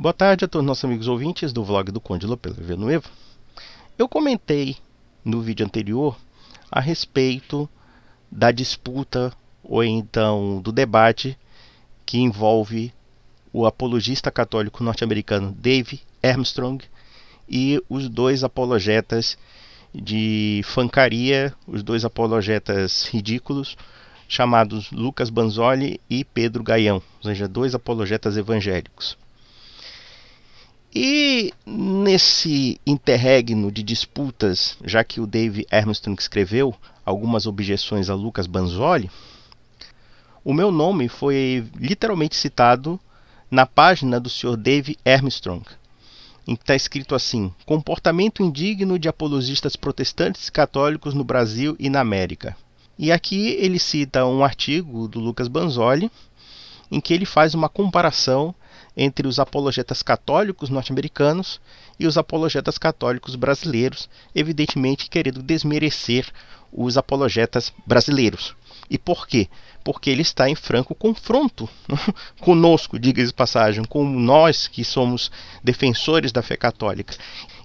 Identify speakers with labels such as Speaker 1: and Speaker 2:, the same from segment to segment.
Speaker 1: Boa tarde a todos nossos amigos ouvintes do vlog do Conde Lopelo Venueva. Eu comentei no vídeo anterior a respeito da disputa ou então do debate que envolve o apologista católico norte-americano Dave Armstrong e os dois apologetas de fancaria, os dois apologetas ridículos, chamados Lucas Banzoli e Pedro Gaião, ou seja, dois apologetas evangélicos. E nesse interregno de disputas, já que o Dave Armstrong escreveu algumas objeções a Lucas Banzoli, o meu nome foi literalmente citado na página do Sr. Dave Armstrong, em que está escrito assim: Comportamento indigno de apologistas protestantes e católicos no Brasil e na América. E aqui ele cita um artigo do Lucas Banzoli, em que ele faz uma comparação entre os apologetas católicos norte-americanos e os apologetas católicos brasileiros, evidentemente querendo desmerecer os apologetas brasileiros. E por quê? Porque ele está em franco confronto conosco, diga-se passagem, com nós que somos defensores da fé católica.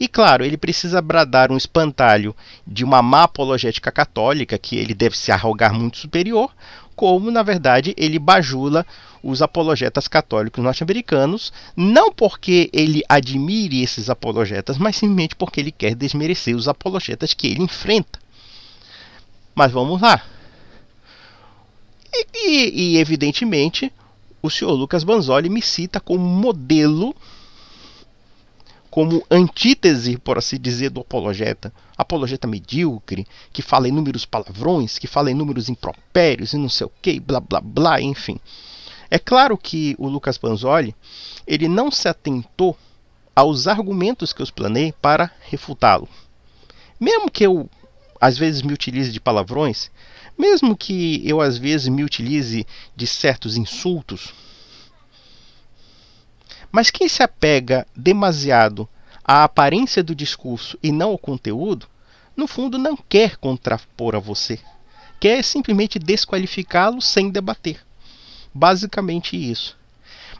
Speaker 1: E claro, ele precisa bradar um espantalho de uma má apologética católica, que ele deve se arrogar muito superior, como, na verdade, ele bajula os apologetas católicos norte-americanos, não porque ele admire esses apologetas, mas simplesmente porque ele quer desmerecer os apologetas que ele enfrenta. Mas vamos lá. E, e, e evidentemente, o senhor Lucas Banzoli me cita como modelo como antítese, por assim dizer, do apologeta. Apologeta medíocre, que fala inúmeros palavrões, que fala inúmeros impropérios e não sei o que, blá blá blá, enfim. É claro que o Lucas Panzoli ele não se atentou aos argumentos que eu planei para refutá-lo. Mesmo que eu às vezes me utilize de palavrões, mesmo que eu às vezes me utilize de certos insultos, mas quem se apega demasiado à aparência do discurso e não ao conteúdo, no fundo não quer contrapor a você. Quer simplesmente desqualificá-lo sem debater. Basicamente isso.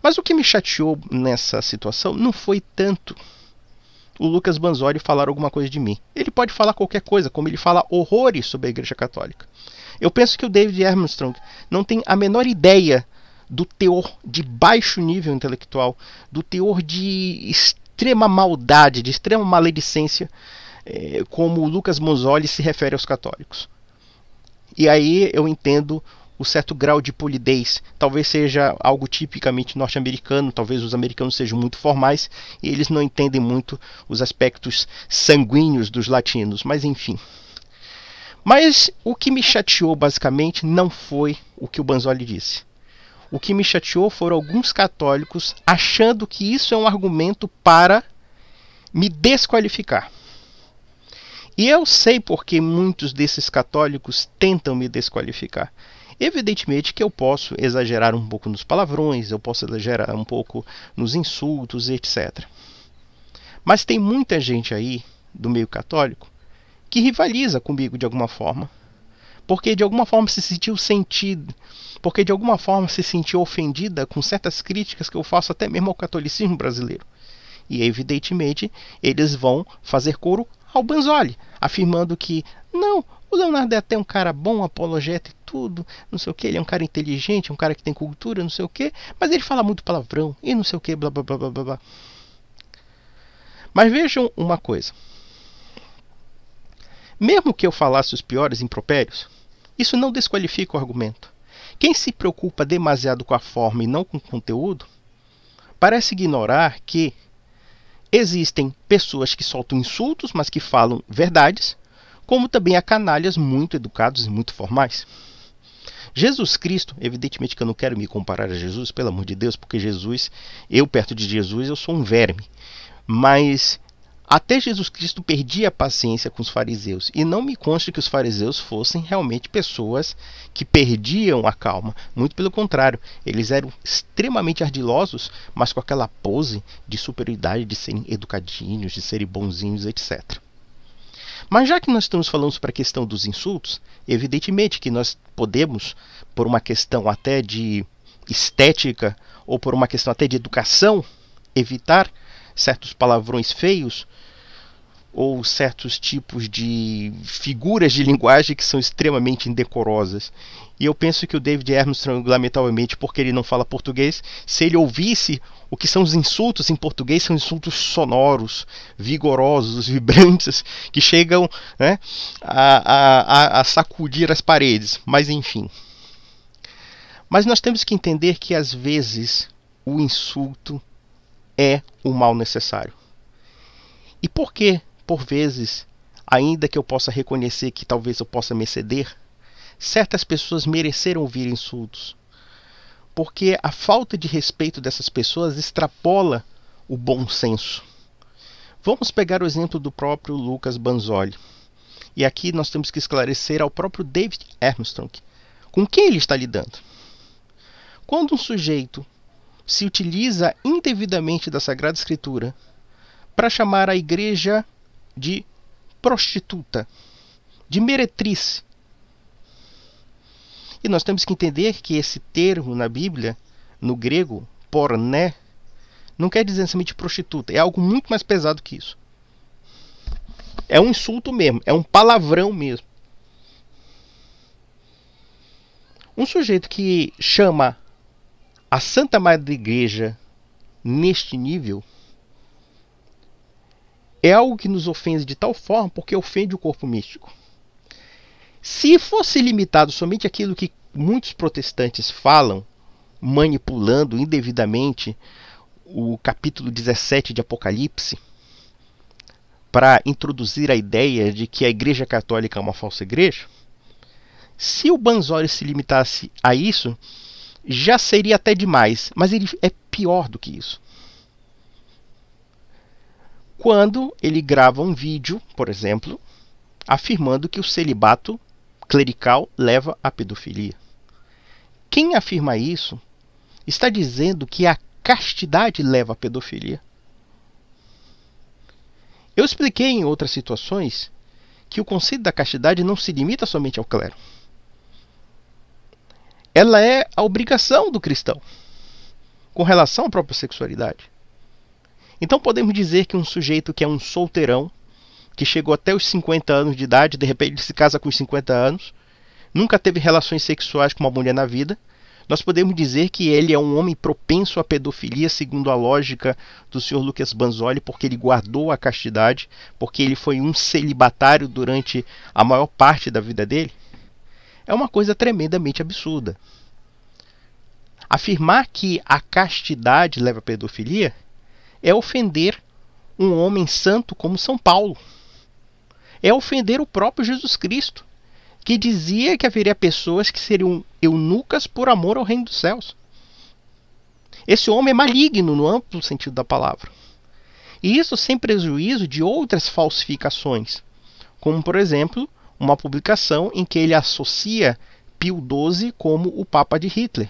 Speaker 1: Mas o que me chateou nessa situação não foi tanto o Lucas Banzoli falar alguma coisa de mim. Ele pode falar qualquer coisa, como ele fala horrores sobre a Igreja Católica. Eu penso que o David Armstrong não tem a menor ideia do teor de baixo nível intelectual, do teor de extrema maldade, de extrema maledicência, eh, como Lucas Monzoli se refere aos católicos. E aí eu entendo o certo grau de polidez. Talvez seja algo tipicamente norte-americano, talvez os americanos sejam muito formais e eles não entendem muito os aspectos sanguíneos dos latinos, mas enfim. Mas o que me chateou basicamente não foi o que o Banzoli disse. O que me chateou foram alguns católicos achando que isso é um argumento para me desqualificar. E eu sei porque muitos desses católicos tentam me desqualificar. Evidentemente que eu posso exagerar um pouco nos palavrões, eu posso exagerar um pouco nos insultos, etc. Mas tem muita gente aí do meio católico que rivaliza comigo de alguma forma porque de alguma forma se sentiu sentido, porque de alguma forma se sentiu ofendida com certas críticas que eu faço até mesmo ao catolicismo brasileiro. E evidentemente eles vão fazer coro ao Banzoli, afirmando que não, o Leonardo é até um cara bom, apologeta e tudo, não sei o que, ele é um cara inteligente, é um cara que tem cultura, não sei o que, mas ele fala muito palavrão e não sei o que, blá blá blá blá blá. Mas vejam uma coisa. Mesmo que eu falasse os piores impropérios, isso não desqualifica o argumento. Quem se preocupa demasiado com a forma e não com o conteúdo, parece ignorar que existem pessoas que soltam insultos, mas que falam verdades, como também há canalhas muito educados e muito formais. Jesus Cristo, evidentemente que eu não quero me comparar a Jesus, pelo amor de Deus, porque Jesus, eu perto de Jesus, eu sou um verme. Mas até Jesus Cristo perdia a paciência com os fariseus, e não me consta que os fariseus fossem realmente pessoas que perdiam a calma. Muito pelo contrário, eles eram extremamente ardilosos, mas com aquela pose de superioridade de serem educadinhos, de serem bonzinhos, etc. Mas já que nós estamos falando sobre a questão dos insultos, evidentemente que nós podemos, por uma questão até de estética ou por uma questão até de educação, evitar certos palavrões feios ou certos tipos de figuras de linguagem que são extremamente indecorosas. E eu penso que o David Armstrong, lamentavelmente, porque ele não fala português, se ele ouvisse o que são os insultos em português, são insultos sonoros, vigorosos, vibrantes, que chegam né, a, a, a sacudir as paredes. Mas enfim. Mas nós temos que entender que às vezes o insulto é o mal necessário. E por que, por vezes, ainda que eu possa reconhecer que talvez eu possa me ceder, certas pessoas mereceram ouvir insultos? Porque a falta de respeito dessas pessoas extrapola o bom senso. Vamos pegar o exemplo do próprio Lucas Banzoli. E aqui nós temos que esclarecer ao próprio David Armstrong com quem ele está lidando. Quando um sujeito se utiliza indevidamente da Sagrada Escritura para chamar a igreja de prostituta, de meretriz. E nós temos que entender que esse termo na Bíblia, no grego, porné, não quer dizer somente prostituta, é algo muito mais pesado que isso. É um insulto mesmo, é um palavrão mesmo. Um sujeito que chama a Santa Madre Igreja neste nível é algo que nos ofende de tal forma porque ofende o corpo místico. Se fosse limitado somente aquilo que muitos protestantes falam, manipulando indevidamente o capítulo 17 de Apocalipse, para introduzir a ideia de que a Igreja Católica é uma falsa igreja, se o Banzori se limitasse a isso, já seria até demais, mas ele é pior do que isso. Quando ele grava um vídeo, por exemplo, afirmando que o celibato clerical leva à pedofilia. Quem afirma isso está dizendo que a castidade leva à pedofilia. Eu expliquei em outras situações que o conceito da castidade não se limita somente ao clero ela é a obrigação do cristão com relação à própria sexualidade. Então podemos dizer que um sujeito que é um solteirão, que chegou até os 50 anos de idade, de repente se casa com os 50 anos, nunca teve relações sexuais com uma mulher na vida, nós podemos dizer que ele é um homem propenso à pedofilia, segundo a lógica do senhor Lucas Banzoli, porque ele guardou a castidade, porque ele foi um celibatário durante a maior parte da vida dele? é uma coisa tremendamente absurda. Afirmar que a castidade leva à pedofilia é ofender um homem santo como São Paulo. É ofender o próprio Jesus Cristo, que dizia que haveria pessoas que seriam eunucas por amor ao reino dos céus. Esse homem é maligno no amplo sentido da palavra. E isso sem prejuízo de outras falsificações, como por exemplo uma publicação em que ele associa Pio XII como o Papa de Hitler.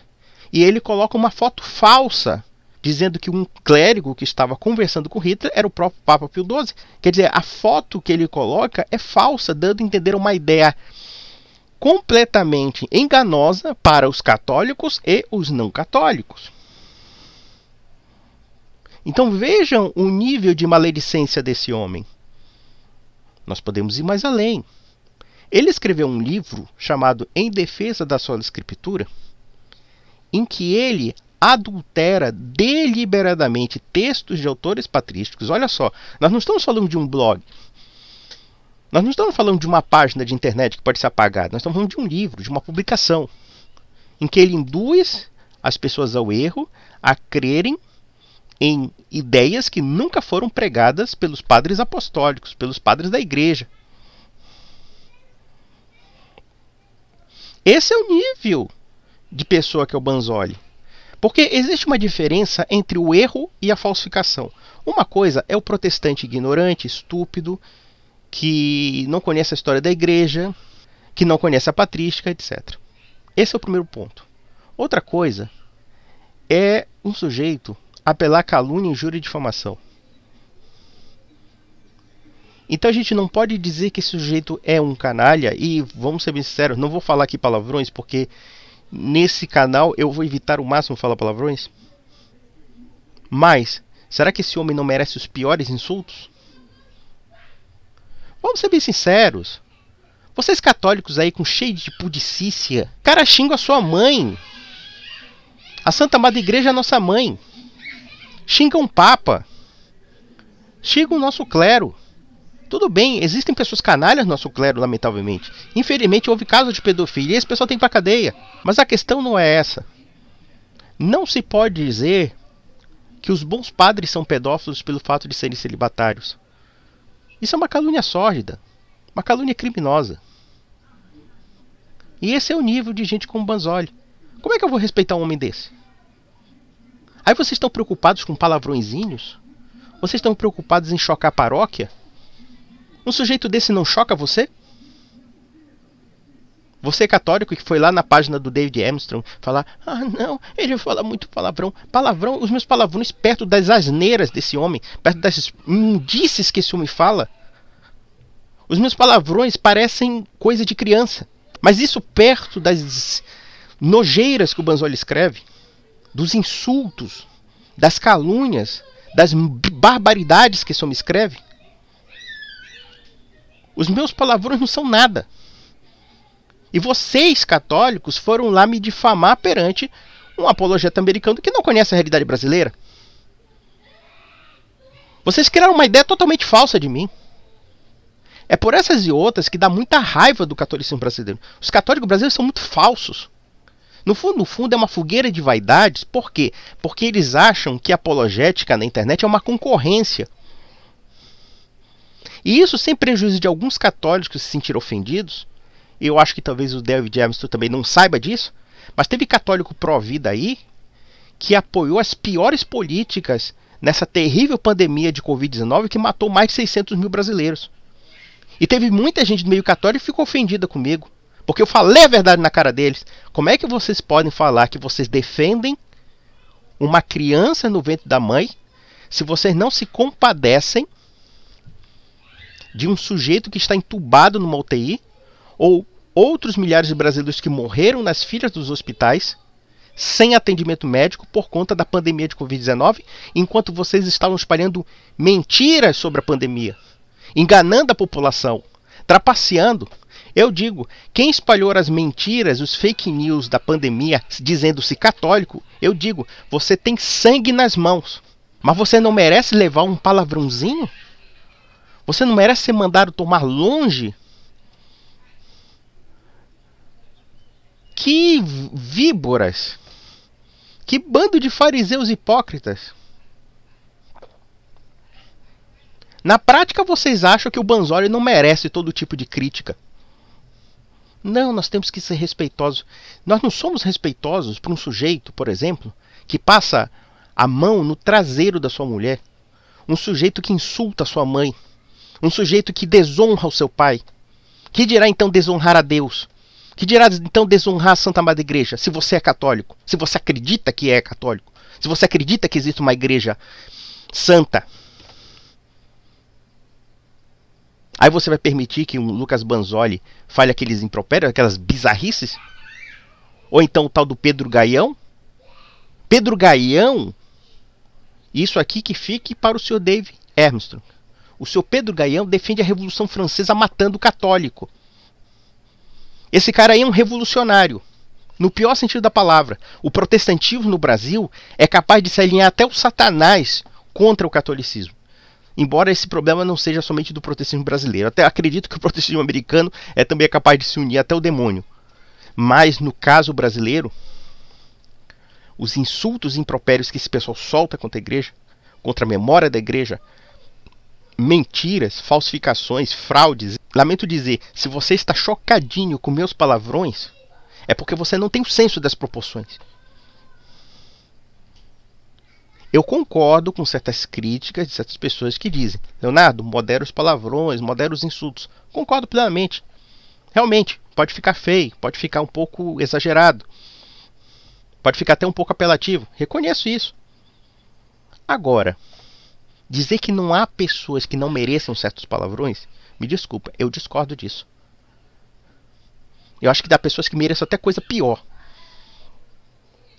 Speaker 1: E ele coloca uma foto falsa, dizendo que um clérigo que estava conversando com Hitler era o próprio Papa Pio XII. Quer dizer, a foto que ele coloca é falsa, dando a entender uma ideia completamente enganosa para os católicos e os não católicos. Então vejam o nível de maledicência desse homem. Nós podemos ir mais além. Ele escreveu um livro chamado Em Defesa da Sola Escritura, em que ele adultera deliberadamente textos de autores patrísticos. Olha só, nós não estamos falando de um blog. Nós não estamos falando de uma página de internet que pode ser apagada. Nós estamos falando de um livro, de uma publicação, em que ele induz as pessoas ao erro, a crerem em ideias que nunca foram pregadas pelos padres apostólicos, pelos padres da igreja. Esse é o nível de pessoa que é o Banzoli. Porque existe uma diferença entre o erro e a falsificação. Uma coisa é o protestante ignorante, estúpido, que não conhece a história da igreja, que não conhece a patrística, etc. Esse é o primeiro ponto. Outra coisa é um sujeito apelar calúnia, injúria e difamação. Então a gente não pode dizer que esse sujeito é um canalha, e vamos ser bem sinceros, não vou falar aqui palavrões, porque nesse canal eu vou evitar o máximo falar palavrões. Mas, será que esse homem não merece os piores insultos? Vamos ser bem sinceros. Vocês católicos aí com cheio de pudicícia, cara xinga a sua mãe. A Santa Amada Igreja é nossa mãe. Xinga um papa. Xinga o nosso clero. Tudo bem, existem pessoas canalhas no nosso clero, lamentavelmente. Infelizmente houve casos de pedofilia e esse pessoal tem pra cadeia. Mas a questão não é essa. Não se pode dizer que os bons padres são pedófilos pelo fato de serem celibatários. Isso é uma calúnia sórdida, uma calúnia criminosa. E esse é o nível de gente como banzole. Como é que eu vou respeitar um homem desse? Aí vocês estão preocupados com palavrõezinhos? Vocês estão preocupados em chocar a paróquia? Um sujeito desse não choca você? Você é católico que foi lá na página do David Armstrong falar: Ah, não, ele fala muito palavrão. Palavrão, os meus palavrões perto das asneiras desse homem, perto das indícies que esse homem fala. Os meus palavrões parecem coisa de criança. Mas isso perto das nojeiras que o Banzoli escreve, dos insultos, das calúnias, das barbaridades que esse homem escreve, os meus palavrões não são nada. E vocês, católicos, foram lá me difamar perante um apologeta americano que não conhece a realidade brasileira. Vocês criaram uma ideia totalmente falsa de mim. É por essas e outras que dá muita raiva do catolicismo brasileiro. Os católicos brasileiros são muito falsos. No fundo, no fundo, é uma fogueira de vaidades. Por quê? Porque eles acham que apologética na internet é uma concorrência. E isso sem prejuízo de alguns católicos que se sentiram ofendidos. Eu acho que talvez o David Armstrong também não saiba disso, mas teve católico pró-vida aí que apoiou as piores políticas nessa terrível pandemia de Covid-19 que matou mais de 600 mil brasileiros. E teve muita gente do meio católico que ficou ofendida comigo, porque eu falei a verdade na cara deles. Como é que vocês podem falar que vocês defendem uma criança no ventre da mãe se vocês não se compadecem de um sujeito que está entubado numa UTI, ou outros milhares de brasileiros que morreram nas filas dos hospitais, sem atendimento médico por conta da pandemia de Covid-19, enquanto vocês estavam espalhando mentiras sobre a pandemia, enganando a população, trapaceando. Eu digo, quem espalhou as mentiras, os fake news da pandemia, dizendo-se católico, eu digo, você tem sangue nas mãos. Mas você não merece levar um palavrãozinho? Você não merece ser mandado tomar longe? Que víboras! Que bando de fariseus hipócritas! Na prática, vocês acham que o Banzoli não merece todo tipo de crítica. Não, nós temos que ser respeitosos. Nós não somos respeitosos para um sujeito, por exemplo, que passa a mão no traseiro da sua mulher. Um sujeito que insulta sua mãe um sujeito que desonra o seu pai, que dirá então desonrar a Deus? Que dirá então desonrar a Santa Madre Igreja, se você é católico, se você acredita que é católico, se você acredita que existe uma igreja santa? Aí você vai permitir que um Lucas Banzoli fale aqueles impropérios, aquelas bizarrices? Ou então o tal do Pedro Gaião? Pedro Gaião? Isso aqui que fique para o senhor Dave Armstrong. O seu Pedro Gaião defende a Revolução Francesa matando o católico. Esse cara aí é um revolucionário, no pior sentido da palavra. O protestantismo no Brasil é capaz de se alinhar até o satanás contra o catolicismo. Embora esse problema não seja somente do protestantismo brasileiro. Até acredito que o protestantismo americano é também capaz de se unir até o demônio. Mas no caso brasileiro, os insultos impropérios que esse pessoal solta contra a igreja, contra a memória da igreja, mentiras, falsificações, fraudes. Lamento dizer, se você está chocadinho com meus palavrões, é porque você não tem o senso das proporções. Eu concordo com certas críticas de certas pessoas que dizem: Leonardo, modera os palavrões, modera os insultos. Concordo plenamente. Realmente, pode ficar feio, pode ficar um pouco exagerado, pode ficar até um pouco apelativo. Reconheço isso. Agora, Dizer que não há pessoas que não mereçam certos palavrões, me desculpa, eu discordo disso. Eu acho que dá pessoas que mereçam até coisa pior.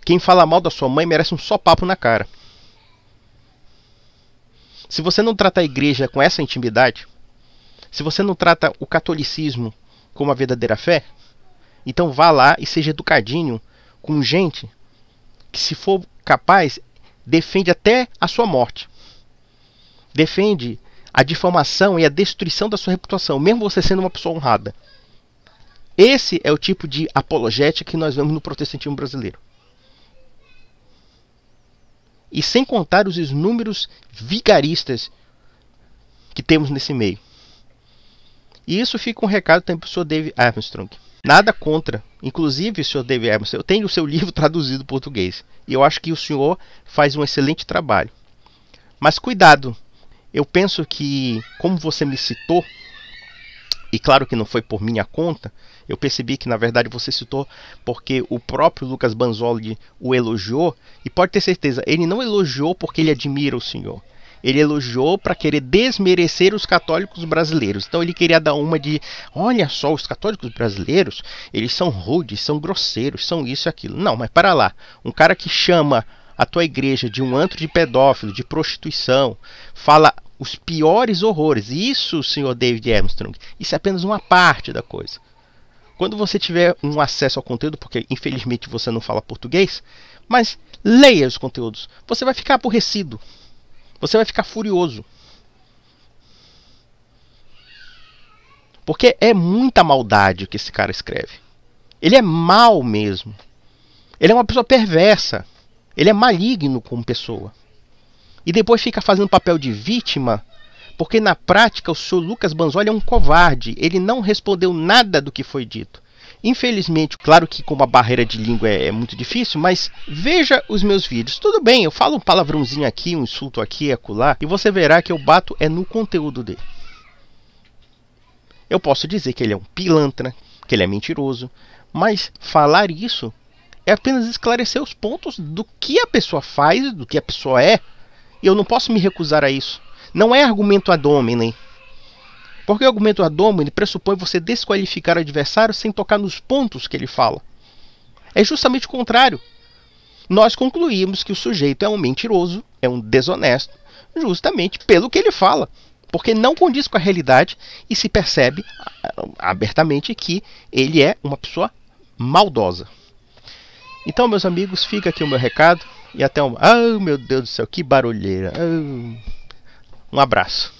Speaker 1: Quem fala mal da sua mãe merece um só papo na cara. Se você não trata a igreja com essa intimidade, se você não trata o catolicismo como a verdadeira fé, então vá lá e seja educadinho com gente que, se for capaz, defende até a sua morte defende a difamação e a destruição da sua reputação, mesmo você sendo uma pessoa honrada. Esse é o tipo de apologética que nós vemos no protestantismo brasileiro. E sem contar os inúmeros vigaristas que temos nesse meio. E isso fica um recado também para o Sr. Dave Armstrong. Nada contra. Inclusive, Sr. Dave Armstrong, eu tenho o seu livro traduzido para português. E eu acho que o senhor faz um excelente trabalho. Mas cuidado, eu penso que, como você me citou, e claro que não foi por minha conta, eu percebi que na verdade você citou porque o próprio Lucas Banzoli o elogiou, e pode ter certeza, ele não elogiou porque ele admira o Senhor. Ele elogiou para querer desmerecer os católicos brasileiros. Então ele queria dar uma de, olha só, os católicos brasileiros, eles são rudes, são grosseiros, são isso e aquilo. Não, mas para lá. Um cara que chama a tua igreja de um antro de pedófilo, de prostituição, fala os piores horrores. Isso, senhor David Armstrong, isso é apenas uma parte da coisa. Quando você tiver um acesso ao conteúdo, porque infelizmente você não fala português, mas leia os conteúdos. Você vai ficar aborrecido. Você vai ficar furioso. Porque é muita maldade que esse cara escreve. Ele é mal mesmo. Ele é uma pessoa perversa. Ele é maligno como pessoa. E depois fica fazendo papel de vítima, porque na prática o senhor Lucas Banzoli é um covarde. Ele não respondeu nada do que foi dito. Infelizmente, claro que como a barreira de língua é, é, muito difícil, mas veja os meus vídeos. Tudo bem, eu falo um palavrãozinho aqui, um insulto aqui acolá, e você verá que eu bato é no conteúdo dele. Eu posso dizer que ele é um pilantra, que ele é mentiroso, mas falar isso é apenas esclarecer os pontos do que a pessoa faz, do que a pessoa é. E eu não posso me recusar a isso. Não é argumento ad hominem. Porque o argumento ad hominem pressupõe você desqualificar o adversário sem tocar nos pontos que ele fala. É justamente o contrário. Nós concluímos que o sujeito é um mentiroso, é um desonesto, justamente pelo que ele fala. Porque não condiz com a realidade e se percebe ah, abertamente que ele é uma pessoa maldosa. Então, meus amigos, fica aqui o meu recado e até uma. Ah, oh, meu Deus do céu, que barulheira! Oh. Um abraço.